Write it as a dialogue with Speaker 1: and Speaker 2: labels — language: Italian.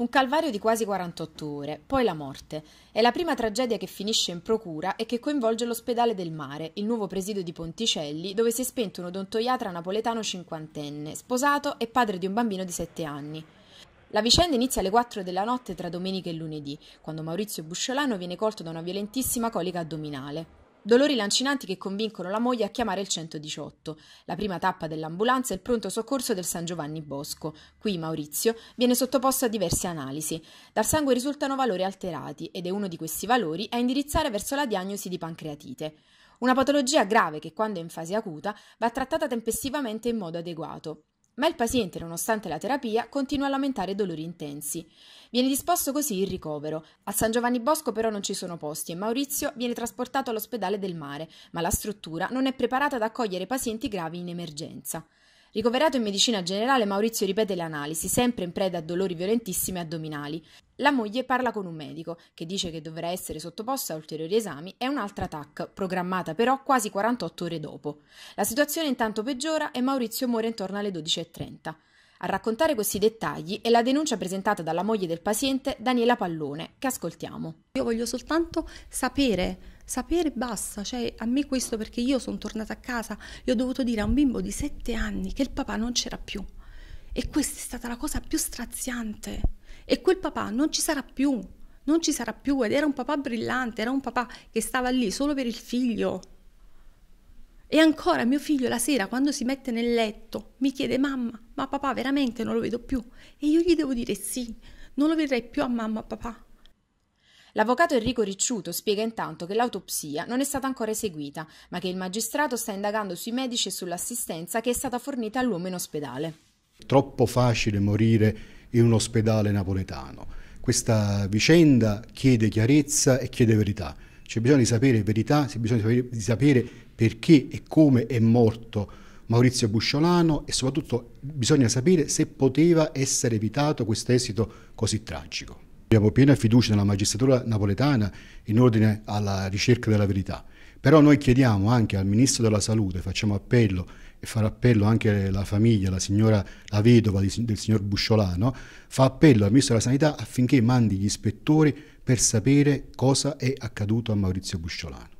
Speaker 1: Un calvario di quasi 48 ore, poi la morte. È la prima tragedia che finisce in procura e che coinvolge l'ospedale del mare, il nuovo presidio di Ponticelli, dove si è spento un odontoiatra napoletano cinquantenne, sposato e padre di un bambino di 7 anni. La vicenda inizia alle 4 della notte tra domenica e lunedì, quando Maurizio Busciolano viene colto da una violentissima colica addominale. Dolori lancinanti che convincono la moglie a chiamare il 118. La prima tappa dell'ambulanza è il pronto soccorso del San Giovanni Bosco. Qui Maurizio viene sottoposto a diverse analisi. Dal sangue risultano valori alterati ed è uno di questi valori a indirizzare verso la diagnosi di pancreatite. Una patologia grave che quando è in fase acuta va trattata tempestivamente in modo adeguato. Ma il paziente, nonostante la terapia, continua a lamentare dolori intensi. Viene disposto così il ricovero. A San Giovanni Bosco però non ci sono posti e Maurizio viene trasportato all'ospedale del mare, ma la struttura non è preparata ad accogliere pazienti gravi in emergenza. Ricoverato in medicina generale, Maurizio ripete le analisi, sempre in preda a dolori violentissimi addominali. La moglie parla con un medico, che dice che dovrà essere sottoposta a ulteriori esami, e un'altra TAC, programmata però quasi 48 ore dopo. La situazione intanto peggiora e Maurizio muore intorno alle 12.30. A raccontare questi dettagli è la denuncia presentata dalla moglie del paziente Daniela Pallone, che ascoltiamo. Io voglio soltanto
Speaker 2: sapere sapere basta, cioè a me questo perché io sono tornata a casa e ho dovuto dire a un bimbo di sette anni che il papà non c'era più. E questa è stata la cosa più straziante. E quel papà non ci sarà più, non ci sarà più ed era un papà brillante, era un papà che stava lì solo per il figlio. E ancora mio figlio la sera quando si mette nel letto mi chiede mamma, ma papà veramente non lo vedo più? E io gli devo dire
Speaker 1: sì, non lo vedrai più a mamma, a papà. L'avvocato Enrico Ricciuto spiega intanto che l'autopsia non è stata ancora eseguita, ma che il magistrato sta indagando sui medici e sull'assistenza che è stata fornita all'uomo in ospedale.
Speaker 3: Troppo facile morire in un ospedale napoletano. Questa vicenda chiede chiarezza e chiede verità. C'è bisogno di sapere verità, c'è bisogno di sapere perché e come è morto Maurizio Busciolano e soprattutto bisogna sapere se poteva essere evitato questo esito così tragico. Abbiamo piena fiducia nella magistratura napoletana in ordine alla ricerca della verità, però noi chiediamo anche al Ministro della Salute, facciamo appello e farà appello anche la famiglia, la signora, la vedova del signor Busciolano, fa appello al Ministro della Sanità affinché mandi gli ispettori per sapere cosa è accaduto a Maurizio Busciolano.